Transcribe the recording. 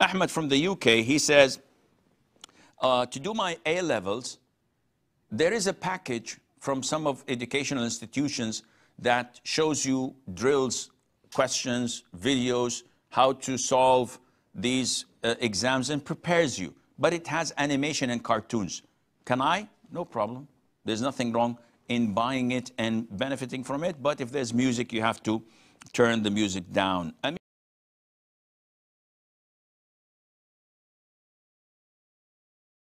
Ahmed from the UK, he says, uh, to do my A levels, there is a package from some of educational institutions that shows you drills, questions, videos, how to solve these uh, exams and prepares you. But it has animation and cartoons. Can I? No problem. There's nothing wrong in buying it and benefiting from it. But if there's music, you have to turn the music down. I mean,